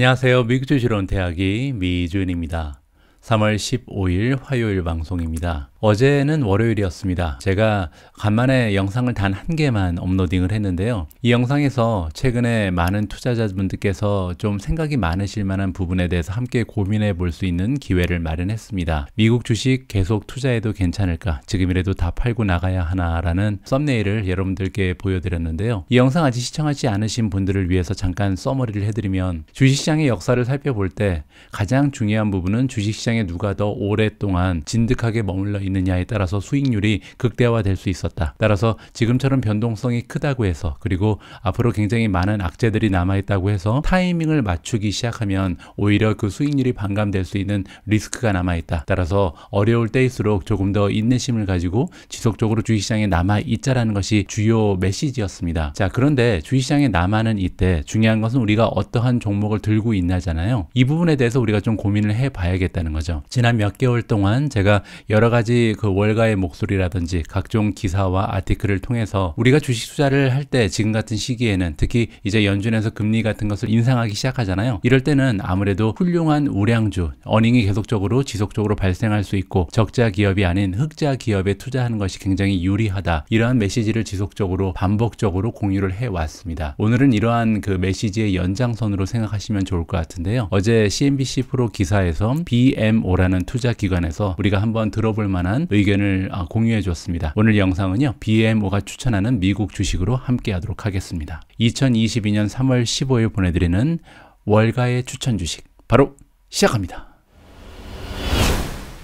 안녕하세요. 미국 주시론 대학이 미준입니다. 3월 15일 화요일 방송입니다. 어제는 월요일이었습니다. 제가 간만에 영상을 단 한 개만 업로딩을 했는데요. 이 영상에서 최근에 많은 투자자분들께서 좀 생각이 많으실 만한 부분에 대해서 함께 고민해 볼 수 있는 기회를 마련했습니다. 미국 주식 계속 투자해도 괜찮을까? 지금이라도 다 팔고 나가야 하나라는 썸네일을 여러분들께 보여드렸는데요. 이 영상 아직 시청하지 않으신 분들을 위해서 잠깐 써머리를 해드리면 주식시장의 역사를 살펴볼 때 가장 중요한 부분은 주식시장에 누가 더 오랫동안 진득하게 머물러 있 있느냐에 따라서 수익률이 극대화될 수 있었다. 따라서 지금처럼 변동성이 크다고 해서 그리고 앞으로 굉장히 많은 악재들이 남아있다고 해서 타이밍을 맞추기 시작하면 오히려 그 수익률이 반감될 수 있는 리스크가 남아있다. 따라서 어려울 때일수록 조금 더 인내심을 가지고 지속적으로 주식시장에 남아있자라는 것이 주요 메시지였습니다. 자 그런데 주식시장에 남아는 이때 중요한 것은 우리가 어떠한 종목을 들고 있나잖아요. 이 부분에 대해서 우리가 좀 고민을 해봐야겠다는 거죠. 지난 몇 개월 동안 제가 여러 가지 그 월가의 목소리라든지 각종 기사와 아티클을 통해서 우리가 주식 투자를 할 때 지금 같은 시기에는 특히 이제 연준에서 금리 같은 것을 인상하기 시작하잖아요. 이럴 때는 아무래도 훌륭한 우량주, 어닝이 계속적으로 지속적으로 발생할 수 있고 적자 기업이 아닌 흑자 기업에 투자하는 것이 굉장히 유리하다. 이러한 메시지를 지속적으로 반복적으로 공유를 해왔습니다. 오늘은 이러한 그 메시지의 연장선으로 생각하시면 좋을 것 같은데요. 어제 CNBC 프로 기사에서 BMO라는 투자 기관에서 우리가 한번 들어볼 만한 관한 의견을 아, 공유해 줬습니다. 오늘 영상은요. BMO가 추천하는 미국 주식으로 함께 하도록 하겠습니다. 2022년 3월 15일 보내드리는 월가의 추천 주식 바로 시작합니다.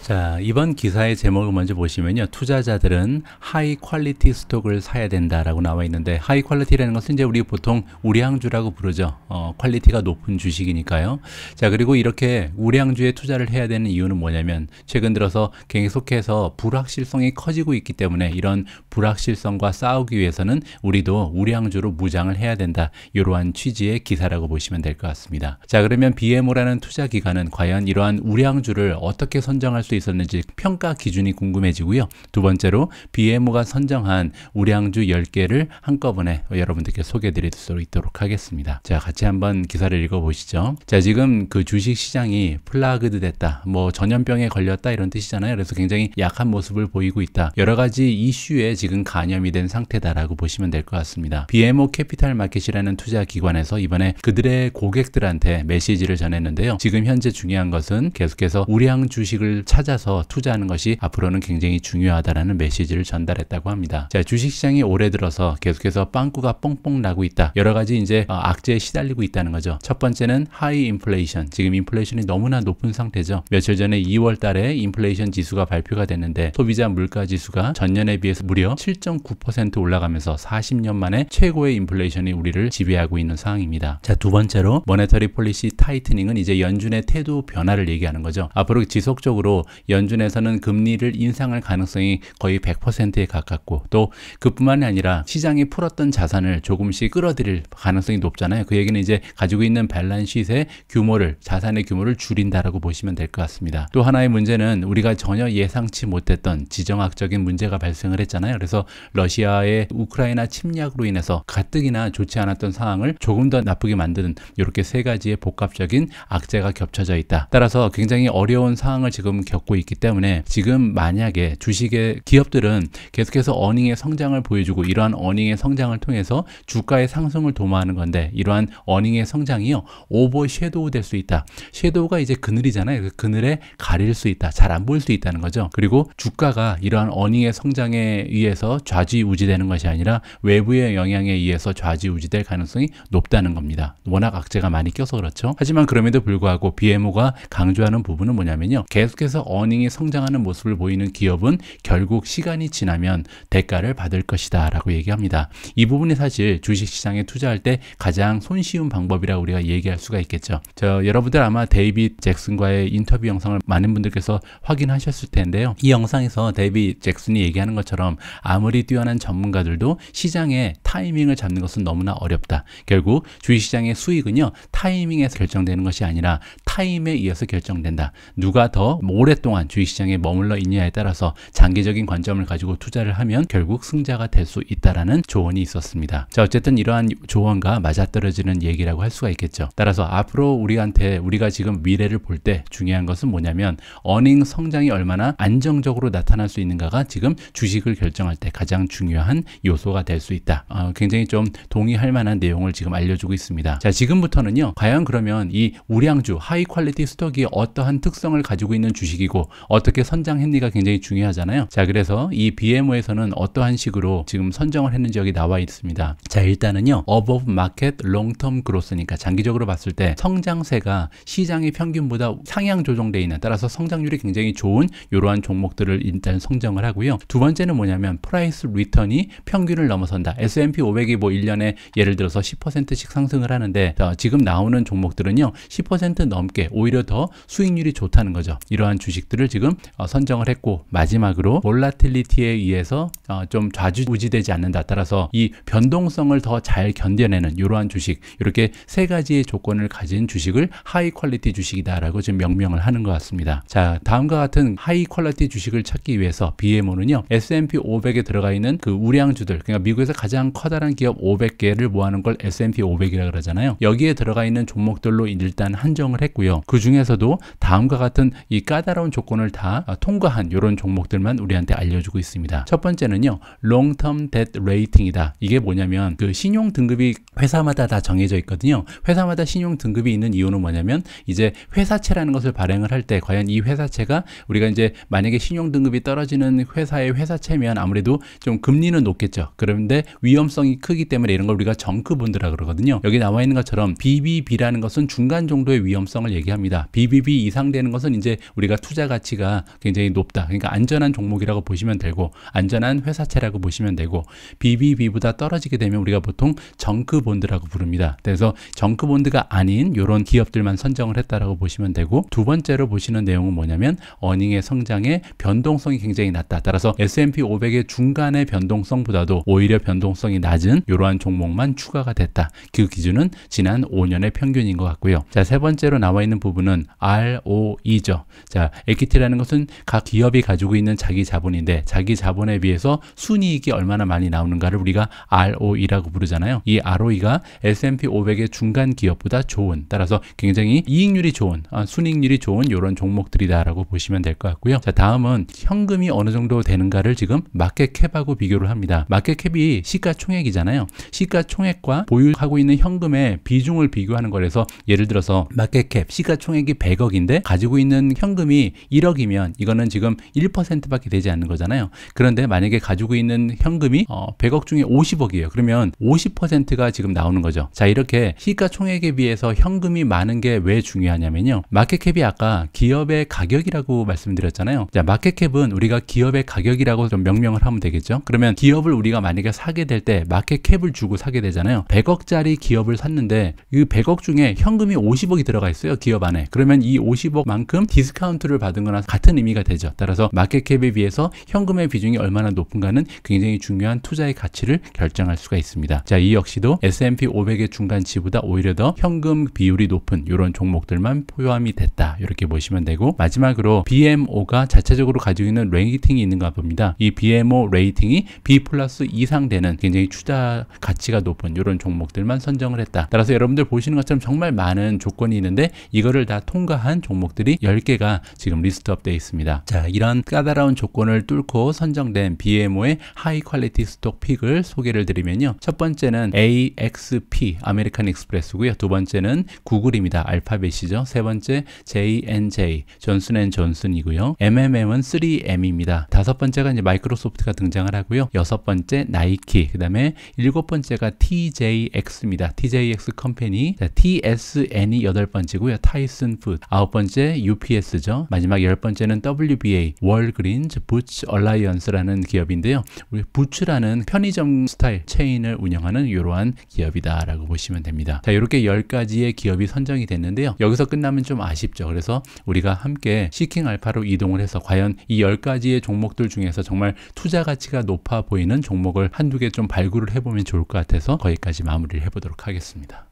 자, 이번 기사의 제목을 먼저 보시면요. 투자자들은 하이 퀄리티 스톡을 사야 된다라고 나와 있는데 하이 퀄리티라는 것은 이제 우리 보통 우량주라고 부르죠. 어, 퀄리티가 높은 주식이니까요. 자, 그리고 이렇게 우량주에 투자를 해야 되는 이유는 뭐냐면 최근 들어서 계속해서 불확실성이 커지고 있기 때문에 이런 불확실성과 싸우기 위해서는 우리도 우량주로 무장을 해야 된다. 이러한 취지의 기사라고 보시면 될 것 같습니다. 자, 그러면 BMO라는 투자 기관은 과연 이러한 우량주를 어떻게 선정할 수 있었는지 평가 기준이 궁금해지고요. 두 번째로 BMO가 선정한 우량주 10개를 한꺼번에 여러분들께 소개해드릴 수 있도록 하겠습니다. 자, 같이 한번 기사를 읽어보시죠. 자, 지금 그 주식 시장이 플라그드 됐다, 뭐 전염병에 걸렸다 이런 뜻이잖아요. 그래서 굉장히 약한 모습을 보이고 있다. 여러 가지 이슈에 지금 감염이 된 상태다라고 보시면 될 것 같습니다. BMO 캐피탈 마켓이라는 투자 기관에서 이번에 그들의 고객들한테 메시지를 전했는데요. 지금 현재 중요한 것은 계속해서 우량 주식을 찾아 찾아서 투자하는 것이 앞으로는 굉장히 중요하다라는 메시지를 전달했다고 합니다. 자, 주식시장이 올해 들어서 계속해서 빵꾸가 뽕뽕 나고 있다. 여러 가지 이제 어, 악재에 시달리고 있다는 거죠. 첫 번째는 하이 인플레이션. 지금 인플레이션이 너무나 높은 상태죠. 며칠 전에 2월 달에 인플레이션 지수가 발표가 됐는데 소비자 물가 지수가 전년에 비해서 무려 7.9% 올라가면서 40년 만에 최고의 인플레이션이 우리를 지배하고 있는 상황입니다. 자, 두 번째로 모네터리 폴리시 타이트닝은 이제 연준의 태도 변화를 얘기하는 거죠. 앞으로 지속적으로 연준에서는 금리를 인상할 가능성이 거의 100%에 가깝고 또 그뿐만이 아니라 시장이 풀었던 자산을 조금씩 끌어들일 가능성이 높잖아요. 그 얘기는 이제 가지고 있는 밸런시의 규모를 자산의 규모를 줄인다라고 보시면 될 것 같습니다. 또 하나의 문제는 우리가 전혀 예상치 못했던 지정학적인 문제가 발생을 했잖아요. 그래서 러시아의 우크라이나 침략으로 인해서 가뜩이나 좋지 않았던 상황을 조금 더 나쁘게 만드는 이렇게 세 가지의 복합적인 악재가 겹쳐져 있다. 따라서 굉장히 어려운 상황을 지금 겪고 받고 있기 때문에 지금 만약에 주식의 기업들은 계속해서 어닝의 성장을 보여주고 이러한 어닝의 성장을 통해서 주가의 상승을 도모하는 건데 이러한 어닝의 성장이요 오버 섀도우 될 수 있다 섀도우가 이제 그늘이잖아요 그 그늘에 가릴 수 있다 잘 안 보일 수 있다는 거죠 그리고 주가가 이러한 어닝의 성장에 의해서 좌지우지되는 것이 아니라 외부의 영향에 의해서 좌지우지될 가능성이 높다는 겁니다 워낙 악재가 많이 껴서 그렇죠 하지만 그럼에도 불구하고 BMO가 강조하는 부분은 뭐냐면요 계속해서 어닝이 성장하는 모습을 보이는 기업은 결국 시간이 지나면 대가를 받을 것이다 라고 얘기합니다. 이 부분이 사실 주식시장에 투자할 때 가장 손쉬운 방법이라 우리가 얘기할 수가 있겠죠. 저 여러분들 아마 데이빗 잭슨과의 인터뷰 영상을 많은 분들께서 확인하셨을 텐데요. 이 영상에서 데이빗 잭슨이 얘기하는 것처럼 아무리 뛰어난 전문가들도 시장의 타이밍을 잡는 것은 너무나 어렵다. 결국 주식시장의 수익은요 타이밍에서 결정되는 것이 아니라 타임에 이어서 결정된다. 누가 더 오래 오랫동안 주식시장에 머물러 있느냐에 따라서 장기적인 관점을 가지고 투자를 하면 결국 승자가 될 수 있다라는 조언이 있었습니다. 자 어쨌든 이러한 조언과 맞아떨어지는 얘기라고 할 수가 있겠죠. 따라서 앞으로 우리한테 우리가 지금 미래를 볼 때 중요한 것은 뭐냐면 어닝 성장이 얼마나 안정적으로 나타날 수 있는가가 지금 주식을 결정할 때 가장 중요한 요소가 될 수 있다. 어, 굉장히 좀 동의할 만한 내용을 지금 알려주고 있습니다. 자 지금부터는요. 과연 그러면 이 우량주 하이 퀄리티 스톡이 어떠한 특성을 가지고 있는 주식이 움직이고 어떻게 선장했니가 굉장히 중요하잖아요. 자 그래서 이 BMO에서는 어떠한 식으로 지금 선정을 했는지 여기 나와 있습니다. 자 일단은요. Above Market Long Term Growth니까 장기적으로 봤을 때 성장세가 시장의 평균보다 상향 조정돼 있는 따라서 성장률이 굉장히 좋은 이러한 종목들을 일단 선정을 하고요. 두 번째는 뭐냐면 프라이스 리턴이 평균을 넘어선다. S&P 500이 뭐 1년에 예를 들어서 10%씩 상승을 하는데 어, 지금 나오는 종목들은요. 10% 넘게 오히려 더 수익률이 좋다는 거죠. 이러한 주식 주식들을 지금 어, 선정을 했고 마지막으로 몰라틸리티에 의해서 어, 좀 좌지우지되지 않는다 따라서 이 변동성을 더 잘 견뎌내는 이러한 주식 이렇게 세 가지의 조건을 가진 주식을 하이 퀄리티 주식이다라고 지금 명명을 하는 것 같습니다. 자 다음과 같은 하이 퀄리티 주식을 찾기 위해서 BMO는요 S&P 500에 들어가 있는 그 우량주들 그러니까 미국에서 가장 커다란 기업 500개를 모아는걸 S&P 500이라고 그러잖아요. 여기에 들어가 있는 종목들로 일단 한정을 했고요. 그 중에서도 다음과 같은 이 까다로운 새로 조건을 다 통과한 이런 종목들만 우리한테 알려주고 있습니다. 첫 번째는요. long term debt rating이다. 이게 뭐냐면 그 신용 등급이 회사마다 다 정해져 있거든요. 회사마다 신용 등급이 있는 이유는 뭐냐면 이제 회사채라는 것을 발행을 할 때 과연 이 회사채가 우리가 이제 만약에 신용 등급이 떨어지는 회사의 회사채면 아무래도 좀 금리는 높겠죠. 그런데 위험성이 크기 때문에 이런 걸 우리가 정크본드라 그러거든요. 여기 나와 있는 것처럼 BBB라는 것은 중간 정도의 위험성을 얘기합니다. BBB 이상 되는 것은 이제 우리가 투자 투자 가치가 굉장히 높다. 그러니까 안전한 종목이라고 보시면 되고 안전한 회사채라고 보시면 되고 BBB보다 떨어지게 되면 우리가 보통 정크 본드라고 부릅니다. 그래서 정크 본드가 아닌 이런 기업들만 선정을 했다라고 보시면 되고 두 번째로 보시는 내용은 뭐냐면 어닝의 성장에 변동성이 굉장히 낮다. 따라서 S&P 500의 중간의 변동성보다도 오히려 변동성이 낮은 이러한 종목만 추가가 됐다. 그 기준은 지난 5년의 평균인 것 같고요. 자, 세 번째로 나와 있는 부분은 ROE죠. 자, 에퀴티라는 것은 각 기업이 가지고 있는 자기 자본인데 자기 자본에 비해서 순이익이 얼마나 많이 나오는가를 우리가 ROE라고 부르잖아요. 이 ROE가 S&P 500의 중간 기업보다 좋은 따라서 굉장히 이익률이 좋은 아, 순익률이 좋은 이런 종목들이다라고 보시면 될 것 같고요. 자 다음은 현금이 어느 정도 되는가를 지금 마켓캡하고 비교를 합니다. 마켓캡이 시가총액이잖아요. 시가총액과 보유하고 있는 현금의 비중을 비교하는 거라서 예를 들어서 마켓캡 시가총액이 100억인데 가지고 있는 현금이 1억이면 이거는 지금 1%밖에 되지 않는 거잖아요. 그런데 만약에 가지고 있는 현금이 어, 100억 중에 50억이에요. 그러면 50%가 지금 나오는 거죠. 자 이렇게 시가총액에 비해서 현금이 많은 게 왜 중요하냐면요. 마켓캡이 아까 기업의 가격이라고 말씀드렸잖아요. 자 마켓캡은 우리가 기업의 가격이라고 좀 명명을 하면 되겠죠. 그러면 기업을 우리가 만약에 사게 될 때 마켓캡을 주고 사게 되잖아요. 100억짜리 기업을 샀는데 이 100억 중에 현금이 50억이 들어가 있어요. 기업 안에. 그러면 이 50억만큼 디스카운트를 받 받은 거랑 같은 의미가 되죠. 따라서 마켓캡에 비해서 현금의 비중이 얼마나 높은가는 굉장히 중요한 투자의 가치를 결정할 수가 있습니다. 자, 이 역시도 S&P 500의 중간 치보다 오히려 더 현금 비율이 높은 이런 종목들만 포함이 됐다. 이렇게 보시면 되고 마지막으로 BMO가 자체적으로 가지고 있는 레이팅이 있는가 봅니다. 이 BMO 레이팅이 B 플러스 이상 되는 굉장히 투자 가치가 높은 이런 종목들만 선정을 했다. 따라서 여러분들 보시는 것처럼 정말 많은 조건이 있는데 이거를 다 통과한 종목들이 10개가 지금 지금 리스트업돼 있습니다. 자, 이런 까다로운 조건을 뚫고 선정된 BMO의 하이 퀄리티 스톡 픽을 소개를 드리면요. 첫 번째는 AXP 아메리칸 익스프레스고요. 두 번째는 구글입니다. 알파벳이죠. 세 번째 J&J 존슨앤존슨이고요. MMM은 3M입니다. 다섯 번째가 이제 마이크로소프트가 등장을 하고요. 여섯 번째 나이키, 그다음에 일곱 번째가 TJX입니다. TJX 컴퍼니, TSN이 여덟 번째고요. 타이슨 푸드 아홉 번째 UPS죠. 마지막 열 번째는 WBA 월그린즈 부츠 얼라이언스라는 기업인데요. 우리 부츠라는 편의점 스타일 체인을 운영하는 이러한 기업이다라고 보시면 됩니다. 자 이렇게 열가지의 기업이 선정이 됐는데요. 여기서 끝나면 좀 아쉽죠. 그래서 우리가 함께 시킹 알파로 이동을 해서 과연 이 열가지의 종목들 중에서 정말 투자 가치가 높아 보이는 종목을 한두 개 좀 발굴을 해보면 좋을 것 같아서 거기까지 마무리를 해보도록 하겠습니다.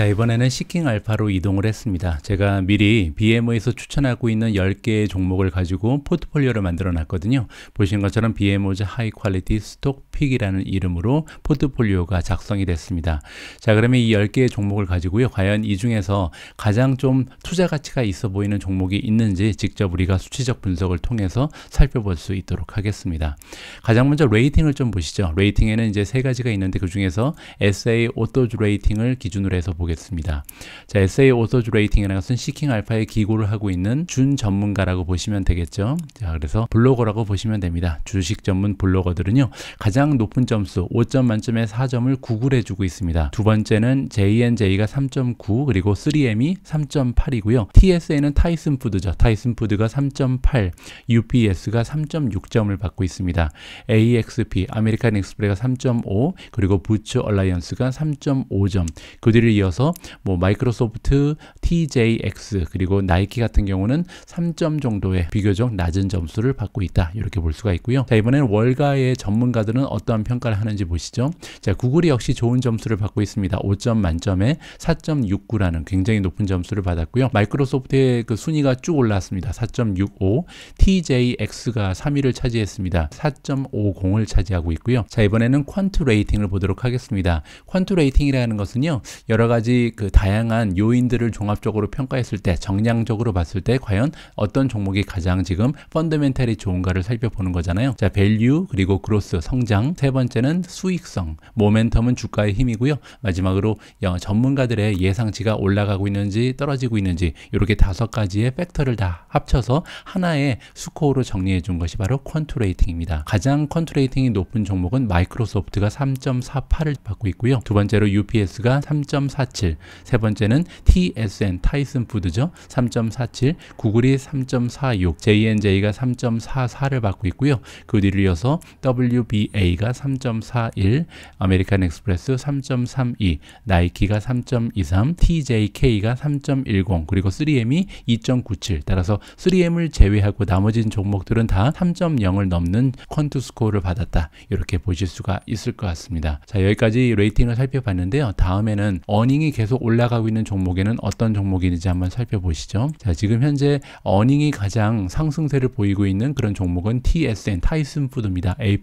자 이번에는 시킹 알파로 이동을 했습니다 제가 미리 BMO에서 추천하고 있는 10개의 종목을 가지고 포트폴리오를 만들어 놨거든요 보시는 것처럼 BMO즈 하이 퀄리티 스톡 픽이라는 이름으로 포트폴리오가 작성이 됐습니다 자 그러면 이 10개의 종목을 가지고요 과연 이 중에서 가장 좀 투자 가치가 있어 보이는 종목이 있는지 직접 우리가 수치적 분석을 통해서 살펴볼 수 있도록 하겠습니다 가장 먼저 레이팅을 좀 보시죠 레이팅에는 이제 세 가지가 있는데 그 중에서 SA 오토즈 레이팅을 기준으로 해서 보겠습니다 보겠습니다. 자, 에세이 오서주 레이팅이라는 것은 시킹 알파의 기고를 하고 있는 준 전문가라고 보시면 되겠죠. 자, 그래서 블로거라고 보시면 됩니다. 주식 전문 블로거들은요. 가장 높은 점수 5점 만점에 4점을 구글해 주고 있습니다. 두 번째는 JNJ가 3.9 그리고 3M이 3.8이고요. TSA는 타이슨 푸드죠. 타이슨 푸드가 3.8, UPS가 3.6점을 받고 있습니다. AXP 아메리칸 익스프레가3.5 그리고 부츠 얼라이언스가 3.5점. 그들을 이어 들어서 뭐 마이크로소프트, TJX 그리고 나이키 같은 경우는 3점 정도의 비교적 낮은 점수를 받고 있다. 이렇게 볼 수가 있고요. 자, 이번에는 월가의 전문가들은 어떠한 평가를 하는지 보시죠. 자, 구글이 역시 좋은 점수를 받고 있습니다. 5점 만점에 4.69라는 굉장히 높은 점수를 받았고요. 마이크로소프트의 그 순위가 쭉 올랐습니다. 4.65, TJX가 3위를 차지했습니다. 4.50을 차지하고 있고요. 자, 이번에는 퀀트 레이팅을 보도록 하겠습니다. 퀀트 레이팅이라는 것은요. 여러 가지 가지 그 다양한 요인들을 종합적으로 평가했을 때 정량적으로 봤을 때 과연 어떤 종목이 가장 지금 펀더멘탈이 좋은가를 살펴보는 거잖아요. 자, 밸류 그리고 그로스 성장 세 번째는 수익성 모멘텀은 주가의 힘이고요. 마지막으로 전문가들의 예상치가 올라가고 있는지 떨어지고 있는지 이렇게 다섯 가지의 팩터를 다 합쳐서 하나의 스코어로 정리해 준 것이 바로 퀀트레이팅입니다. 가장 퀀트레이팅이 높은 종목은 마이크로소프트가 3.48을 받고 있고요. 두 번째로 UPS가 3.4 3.47. 세 번째는 TSN 타이슨 푸드죠. 3.47, 구글이 3.46, JNJ가 3.44를 받고 있고요. 그 뒤를 이어서 WBA가 3.41, 아메리칸 엑스프레스 3.32, 나이키가 3.23, TJK가 3.10, 그리고 3M이 2.97. 따라서 3M을 제외하고 나머지 종목들은 다 3.0을 넘는 퀀투 스코어를 받았다. 이렇게 보실 수가 있을 것 같습니다. 자, 여기까지 레이팅을 살펴봤는데요. 다음에는 어닝 어닝이 계속 올라가고 있는 종목에는 어떤 종목인지 한번 살펴보시죠. 자, 지금 현재 어닝이 가장 상승세를 보이고 있는 그런 종목은 TSN, 타이슨 푸드입니다. A+,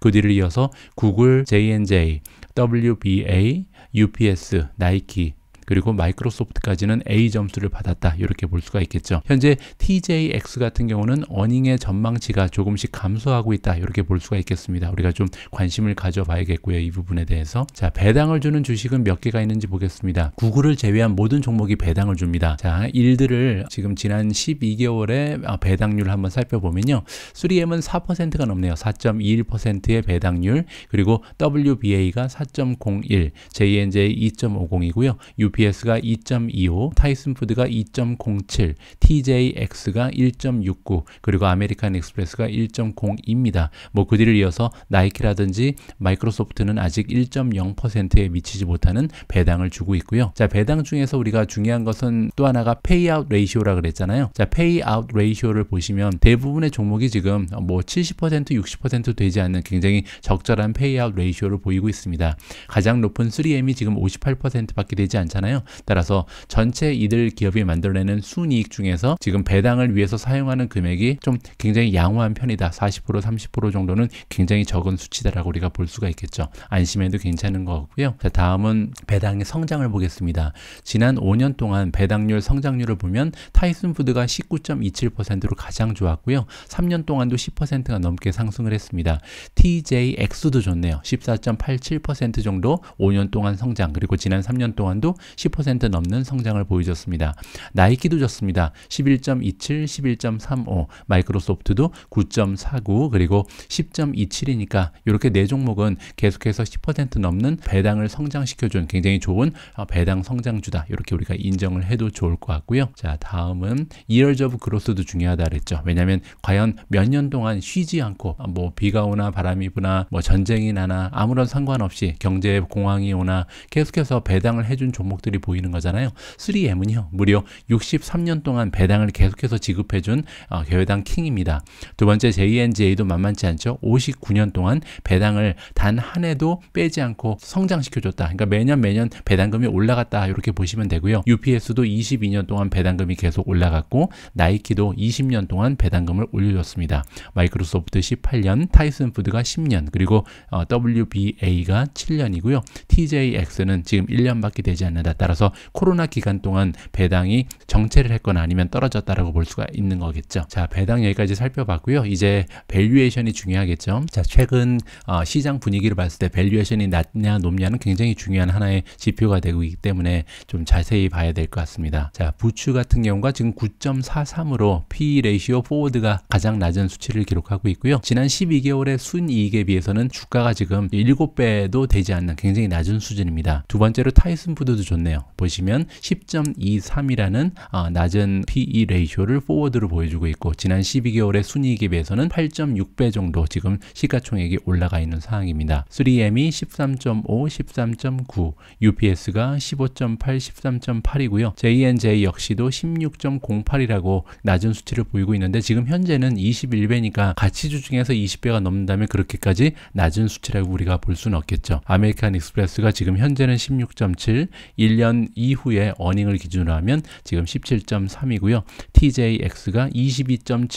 그 뒤를 이어서 구글, J&J, WBA, UPS, 나이키, 그리고 마이크로소프트까지는 A 점수를 받았다 이렇게 볼 수가 있겠죠. 현재 TJX 같은 경우는 어닝의 전망치가 조금씩 감소하고 있다 이렇게 볼 수가 있겠습니다. 우리가 좀 관심을 가져봐야겠고요. 이 부분에 대해서 자 배당을 주는 주식은 몇 개가 있는지 보겠습니다. 구글을 제외한 모든 종목이 배당을 줍니다. 자 일들을 지금 지난 12개월의 아, 배당률 한번 살펴보면요. 3M은 4%가 넘네요. 4.21%의 배당률 그리고 WBA가 4.01, JNJ 2.50이고요. UBS가 2.25, 타이슨푸드가 2.07, TJX가 1.69, 그리고 아메리칸 익스프레스가 1.0입니다. 뭐 그 뒤를 이어서 나이키라든지 마이크로소프트는 아직 1.0%에 미치지 못하는 배당을 주고 있고요. 자, 배당 중에서 우리가 중요한 것은 또 하나가 페이아웃 레이시오라 그랬잖아요. 자, 페이아웃 레이시오를 보시면 대부분의 종목이 지금 뭐 70%, 60% 되지 않는 굉장히 적절한 페이아웃 레이시오를 보이고 있습니다. 가장 높은 3M이 지금 58%밖에 되지 않잖아요. 많잖아요. 따라서 전체 이들 기업이 만들어내는 순이익 중에서 지금 배당을 위해서 사용하는 금액이 좀 굉장히 양호한 편이다. 40% 30% 정도는 굉장히 적은 수치다라고 우리가 볼 수가 있겠죠. 안심해도 괜찮은 거고요. 자, 다음은 배당의 성장을 보겠습니다. 지난 5년 동안 배당률 성장률을 보면 타이슨푸드가 19.27%로 가장 좋았고요. 3년 동안도 10%가 넘게 상승을 했습니다. TJX도 좋네요. 14.87% 정도 5년 동안 성장 그리고 지난 3년 동안도 10% 넘는 성장을 보여줬습니다. 나이키도 좋습니다. 11.27, 11.35, 마이크로소프트도 9.49, 그리고 10.27이니까 이렇게 네 종목은 계속해서 10% 넘는 배당을 성장시켜준 굉장히 좋은 어, 배당 성장주다. 이렇게 우리가 인정을 해도 좋을 것 같고요. 자, 다음은 이열저 오브 그로스도 중요하다 그랬죠. 왜냐하면 과연 몇 년 동안 쉬지 않고 어, 뭐 비가 오나 바람이 부나 뭐 전쟁이 나나 아무런 상관없이 경제 공황이 오나 계속해서 배당을 해준 종목 기록들이 보이는 거잖아요. 3M은요. 무려 63년 동안 배당을 계속해서 지급해준 어, 교회당 킹입니다. 두 번째 JNGA도 만만치 않죠. 59년 동안 배당을 단 한 해도 빼지 않고 성장시켜줬다. 그러니까 매년 매년 배당금이 올라갔다 이렇게 보시면 되고요. UPS도 22년 동안 배당금이 계속 올라갔고 나이키도 20년 동안 배당금을 올려줬습니다. 마이크로소프트 18년, 타이슨 푸드가 10년, 그리고 어, WBA가 7년이고요. TJX는 지금 1년밖에 되지 않는다. 따라서 코로나 기간 동안 배당이 정체를 했거나 아니면 떨어졌다라고 볼 수가 있는 거겠죠. 자, 배당 여기까지 살펴봤고요. 이제 밸류에이션이 중요하겠죠. 자, 최근 어, 시장 분위기를 봤을 때 밸류에이션이 낮냐 높냐는 굉장히 중요한 하나의 지표가 되고 있기 때문에 좀 자세히 봐야 될 것 같습니다. 자, 부추 같은 경우가 지금 9.43으로 PE 레이시오 포워드가 가장 낮은 수치를 기록하고 있고요. 지난 12개월의 순이익에 비해서는 주가가 지금 7배도 되지 않는 굉장히 낮은 수준입니다. 두 번째로 타이슨 푸드도 좋네요. 있네요. 보시면 10.23이라는 아, 낮은 PE 레이쇼를 포워드로 보여주고 있고 지난 12개월의 순이익에 비해서는 8.6배 정도 지금 시가총액이 올라가 있는 상황입니다. 3M이 13.5, 13.9, UPS가 15.8, 13.8이고요. JNJ 역시도 16.08이라고 낮은 수치를 보이고 있는데 지금 현재는 21배니까 가치주 중에서 20배가 넘는다면 그렇게까지 낮은 수치라고 우리가 볼 수는 없겠죠. 아메리칸 익스프레스가 지금 현재는 16.7, 1 1년 이후에 어닝을 기준으로 하면 지금 17.3이고요. TJX가 22.7,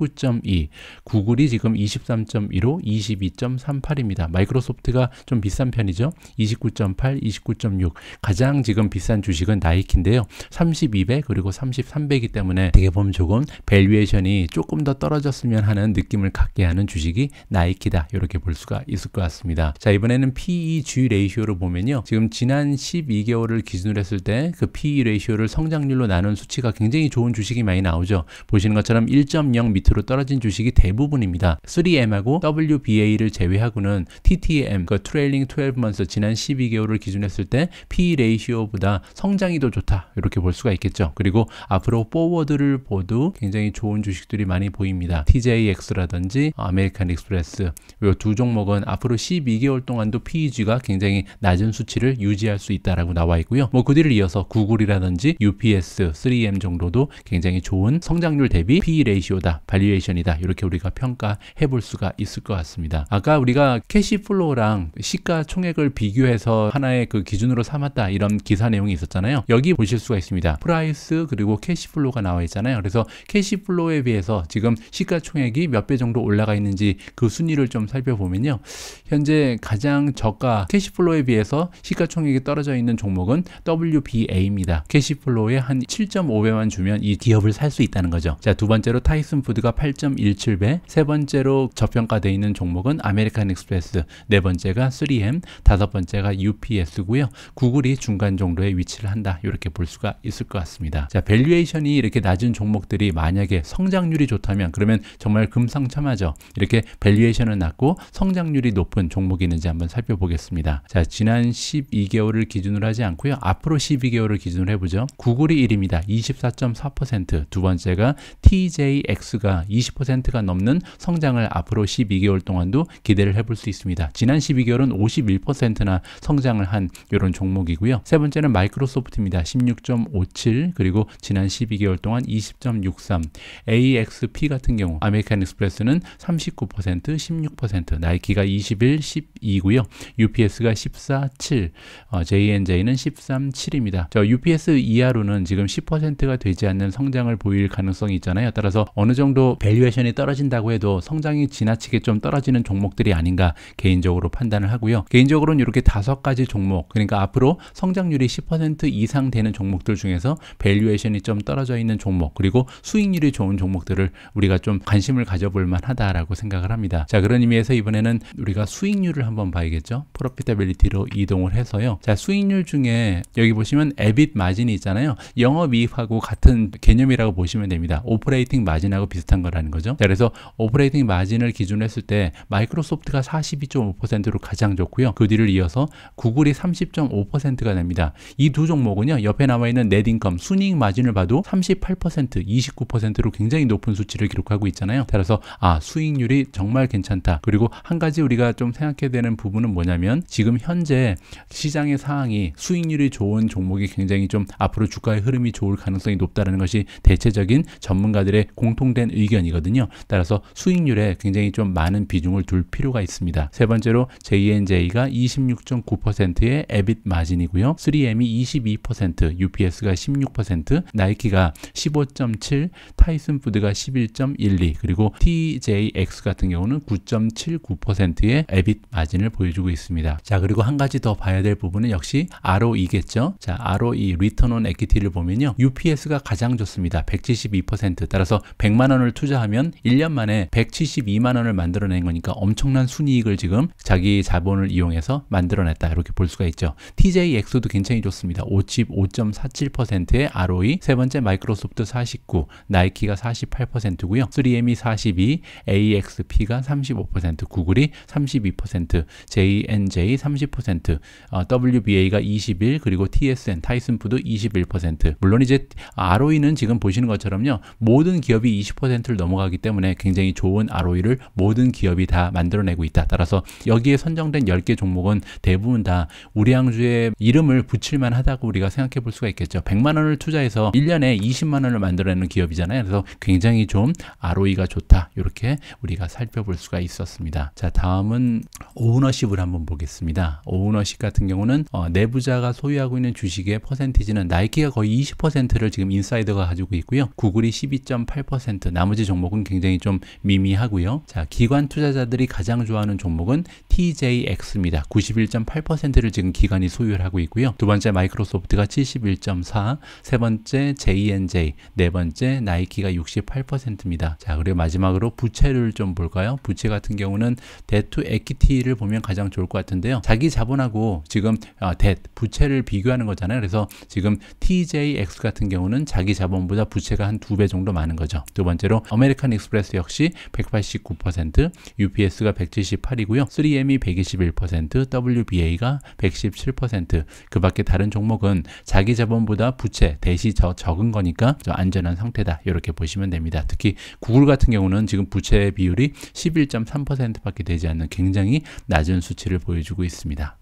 19.2, 구글이 지금 23.1로 22.38입니다. 마이크로소프트가 좀 비싼 편이죠. 29.8, 29.6. 가장 지금 비싼 주식은 나이키인데요. 32배 그리고 33배이기 때문에 되게 보면 조금 밸류에이션이 조금 더 떨어졌으면 하는 느낌을 갖게 하는 주식이 나이키다. 이렇게 볼 수가 있을 것 같습니다. 자, 이번에는 PEG 레이쇼오를 보면요. 지금 지난 12개월을 기준으로 했을 때 그 PE 레이시오를 성장률로 나눈 수치가 굉장히 좋은 주식이 많이 나오죠. 보시는 것처럼 1.0 밑으로 떨어진 주식이 대부분입니다. 3M하고 WBA를 제외하고는 TTM, 그 트레일링 12먼스 지난 12개월을 기준했을 때 PE 레이시오보다 성장이 더 좋다 이렇게 볼 수가 있겠죠. 그리고 앞으로 포워드를 보도 굉장히 좋은 주식들이 많이 보입니다. TJX라든지 아메리칸 익스프레스 이두 종목은 앞으로 12개월 동안도 PEG가 굉장히 낮은 수치를 유지할 수 있다라고 나와 있고 되고요. 뭐그 뒤를 이어서 구글이라든지 UPS, 3M 정도도 굉장히 좋은 성장률 대비 PE 레이시오다, 발리에이션이다 이렇게 우리가 평가해 볼 수가 있을 것 같습니다. 아까 우리가 캐시플로우랑 시가총액을 비교해서 하나의 그 기준으로 삼았다 이런 기사 내용이 있었잖아요. 여기 보실 수가 있습니다. 프라이스 그리고 캐시플로우가 나와 있잖아요. 그래서 캐시플로우에 비해서 지금 시가총액이 몇 배 정도 올라가 있는지 그 순위를 좀 살펴보면요. 현재 가장 저가 캐시플로우에 비해서 시가총액이 떨어져 있는 종목은 기업은 WBA입니다. 캐시플로우의 한 7.5배만 주면 이 기업을 살 수 있다는 거죠. 자, 두 번째로 타이슨 푸드가 8.17배, 세 번째로 저평가되어 있는 종목은 아메리칸 익스프레스, 네 번째가 3M, 다섯 번째가 UPS고요. 구글이 중간 정도에 위치를 한다. 이렇게 볼 수가 있을 것 같습니다. 자, 밸류에이션이 이렇게 낮은 종목들이 만약에 성장률이 좋다면 그러면 정말 금상첨화죠. 이렇게 밸류에이션은 낮고 성장률이 높은 종목이 있는지 한번 살펴보겠습니다. 자, 지난 12개월을 기준으로 하지 않고 않고요. 앞으로 12개월을 기준으로 해보죠. 구글이 1위입니다. 24.4%. 두 번째가 TJX가 20%가 넘는 성장을 앞으로 12개월 동안도 기대를 해볼 수 있습니다. 지난 12개월은 51%나 성장을 한 이런 종목이고요. 세 번째는 마이크로소프트입니다. 16.57 그리고 지난 12개월 동안 20.63 AXP 같은 경우 아메리칸 익스프레스는 39% 16% 나이키가 21 12고요. UPS가 14 7 어, JNJ는 14 13.7입니다. 저 UPS 이하로는 지금 10%가 되지 않는 성장을 보일 가능성이 있잖아요. 따라서 어느 정도 밸류에이션이 떨어진다고 해도 성장이 지나치게 좀 떨어지는 종목들이 아닌가 개인적으로 판단을 하고요. 개인적으로는 이렇게 다섯 가지 종목, 그러니까 앞으로 성장률이 10% 이상 되는 종목들 중에서 밸류에이션이 좀 떨어져 있는 종목, 그리고 수익률이 좋은 종목들을 우리가 좀 관심을 가져볼 만하다라고 생각을 합니다. 자, 그런 의미에서 이번에는 우리가 수익률을 한번 봐야겠죠. 프로피타빌리티로 이동을 해서요. 자, 수익률 중에 여기 보시면 EBIT 마진이 있잖아요. 영업이익하고 같은 개념이라고 보시면 됩니다. 오퍼레이팅 마진하고 비슷한 거라는 거죠. 그래서 오퍼레이팅 마진을 기준으로 했을 때 마이크로소프트가 42.5%로 가장 좋고요. 그 뒤를 이어서 구글이 30.5%가 됩니다. 이 두 종목은요. 옆에 남아있는 넷인컴 순이익 마진을 봐도 38%, 29%로 굉장히 높은 수치를 기록하고 있잖아요. 따라서 아 수익률이 정말 괜찮다. 그리고 한 가지 우리가 좀 생각해야 되는 부분은 뭐냐면 지금 현재 시장의 상황이 수익률 수익률이 좋은 종목이 굉장히 좀 앞으로 주가의 흐름이 좋을 가능성이 높다는 것이 대체적인 전문가들의 공통된 의견이거든요. 따라서 수익률에 굉장히 좀 많은 비중을 둘 필요가 있습니다. 세 번째로 JNJ가 26.9%의 EBIT 마진이고요. 3M이 22%, UPS가 16%, 나이키가 15.7, 타이슨 푸드가 11.12, 그리고 TJX 같은 경우는 9.79%의 EBIT 마진을 보여주고 있습니다. 자, 그리고 한 가지 더 봐야 될 부분은 역시 ROE ROE겠죠. 자, ROE (Return on Equity를) 보면요. UPS가 가장 좋습니다. 172%. 따라서 100만 원을 투자하면 1년 만에 172만 원을 만들어낸 거니까 엄청난 순이익을 지금 자기 자본을 이용해서 만들어냈다. 이렇게 볼 수가 있죠. TJX도 굉장히 좋습니다. 55.47%의 ROE. 세 번째 마이크로소프트 49, 나이키가 48%고요. 3M이 42, AXP가 35%, 구글이 32%, JNJ 30%, 어, WBA가 21, 그리고 TSN 타이슨푸드 21% 물론 이제 ROE는 지금 보시는 것처럼요 모든 기업이 20%를 넘어가기 때문에 굉장히 좋은 ROE를 모든 기업이 다 만들어내고 있다 따라서 여기에 선정된 10개 종목은 대부분 다 우리 항주의 이름을 붙일만 하다고 우리가 생각해 볼 수가 있겠죠 100만 원을 투자해서 1년에 20만 원을 만들어내는 기업이잖아요 그래서 굉장히 좀 ROE가 좋다 이렇게 우리가 살펴볼 수가 있었습니다 자 다음은 오너십을 한번 보겠습니다 오너십 같은 경우는 어, 내부자가 소유하고 있는 주식의 퍼센티지는 나이키가 거의 20%를 지금 인사이드가 가지고 있고요. 구글이 12.8% 나머지 종목은 굉장히 좀 미미하고요. 자, 기관 투자자들이 가장 좋아하는 종목은 TJX입니다. 91.8%를 지금 기관이 소유를 하고 있고요. 두 번째 마이크로소프트가 71.4, 세 번째 JNJ, 네 번째 나이키가 68%입니다. 자, 그리고 마지막으로 부채를 좀 볼까요? 부채 같은 경우는 대투 에 t 티를 보면 가장 좋을 것 같은데요. 자기 자본하고 지금 아, 어, 대 부채를 비교하는 거잖아요. 그래서 지금 TJX 같은 경우는 자기 자본보다 부채가 한 두 배 정도 많은 거죠. 두 번째로 아메리칸 익스프레스 역시 189%, UPS가 178이고요. 3M PM이 121%, WBA가 117%그 밖에 다른 종목은 자기 자본보다 부채, 대시 저 적은 거니까 저 안전한 상태다 이렇게 보시면 됩니다. 특히 구글 같은 경우는 지금 부채 비율이 11.3% 밖에 되지 않는 굉장히 낮은 수치를 보여주고 있습니다.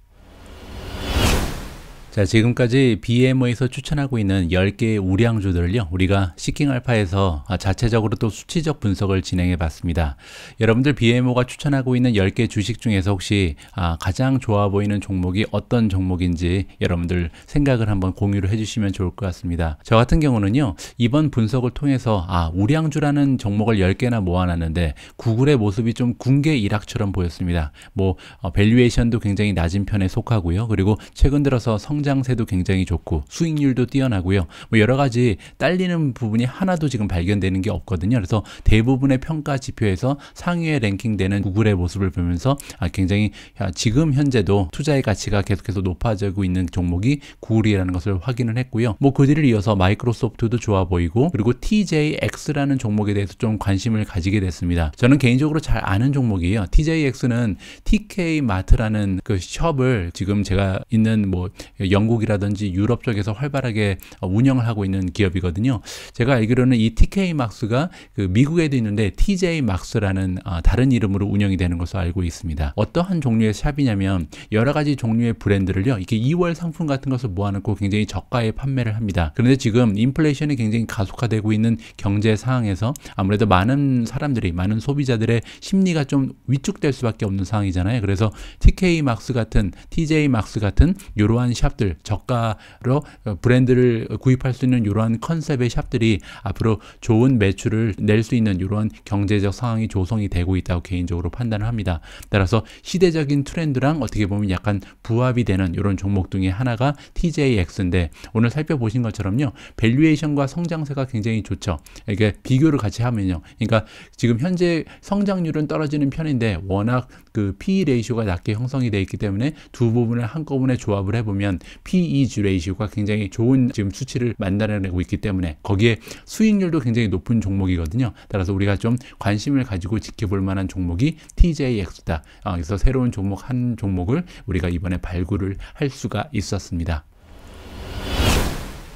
자, 지금까지 BM에서 o 추천하고 있는 10개의 우량주들을요, 우리가 시킹 알파에서 아, 자체적으로 또 수치적 분석을 진행해 봤습니다. 여러분들 BMO가 추천하고 있는 10개 주식 중에서 혹시 아, 가장 좋아 보이는 종목이 어떤 종목인지 여러분들 생각을 한번 공유를 해주시면 좋을 것 같습니다. 저 같은 경우는요, 이번 분석을 통해서 아, 우량주라는 종목을 10개나 모아놨는데 구글의 모습이 좀 군계 일학처럼 보였습니다. 뭐, 어, 밸류에이션도 굉장히 낮은 편에 속하고요. 그리고 최근 들어서 성 성장세도 굉장히 좋고 수익률도 뛰어나고요. 뭐 여러 가지 딸리는 부분이 하나도 지금 발견되는 게 없거든요. 그래서 대부분의 평가 지표에서 상위에 랭킹되는 구글의 모습을 보면서 아, 굉장히 아, 지금 현재도 투자의 가치가 계속해서 높아지고 있는 종목이 구글이라는 것을 확인을 했고요. 뭐 그 뒤를 이어서 마이크로소프트도 좋아 보이고 그리고 TJX라는 종목에 대해서 좀 관심을 가지게 됐습니다. 저는 개인적으로 잘 아는 종목이에요. TJX는 TK마트라는 그 샵을 지금 제가 있는 뭐 영국이라든지 유럽 쪽에서 활발하게 어, 운영을 하고 있는 기업이거든요. 제가 알기로는 이 TK 막스가 그 미국에도 있는데 TJ 막스라는 어, 다른 이름으로 운영이 되는 것으로 알고 있습니다. 어떠한 종류의 샵이냐면 여러 가지 종류의 브랜드를요. 이렇게 2월 상품 같은 것을 모아놓고 굉장히 저가에 판매를 합니다. 그런데 지금 인플레이션이 굉장히 가속화되고 있는 경제 상황에서 아무래도 많은 사람들이 많은 소비자들의 심리가 좀 위축될 수밖에 없는 상황이잖아요. 그래서 TK 막스 같은 TJ 막스 같은 이러한 샵들 샵들 저가로 어, 브랜드를 구입할 수 있는 이러한 컨셉의 샵들이 앞으로 좋은 매출을 낼 수 있는 이러한 경제적 상황이 조성이 되고 있다고 개인적으로 판단을 합니다. 따라서 시대적인 트렌드랑 어떻게 보면 약간 부합이 되는 이런 종목 중에 하나가 TJX인데 오늘 살펴보신 것처럼요. 밸류에이션과 성장세가 굉장히 좋죠. 이게 비교를 같이 하면요. 그러니까 지금 현재 성장률은 떨어지는 편인데 워낙 그 PE 레이쇼가 낮게 형성이 되어 있기 때문에 두 부분을 한꺼번에 조합을 해보면 PEG 레이시오가 굉장히 좋은 지금 수치를 만들어내고 있기 때문에 거기에 수익률도 굉장히 높은 종목이거든요. 따라서 우리가 좀 관심을 가지고 지켜볼 만한 종목이 TJX다. 어, 그래서 새로운 종목 한 종목을 우리가 이번에 발굴을 할 수가 있었습니다.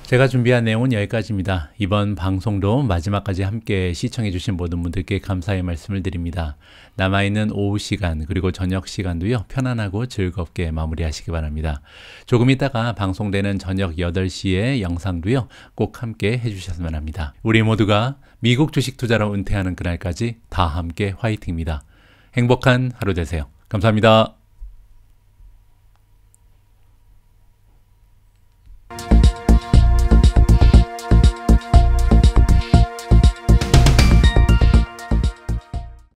제가 준비한 내용은 여기까지입니다. 이번 방송도 마지막까지 함께 시청해주신 모든 분들께 감사의 말씀을 드립니다. 남아있는 오후 시간 그리고 저녁 시간도요 편안하고 즐겁게 마무리하시기 바랍니다. 조금 있다가 방송되는 저녁 8시에 영상도요 꼭 함께 해주셨으면 합니다. 우리 모두가 미국 주식 투자로 은퇴하는 그날까지 다 함께 화이팅입니다. 행복한 하루 되세요. 감사합니다.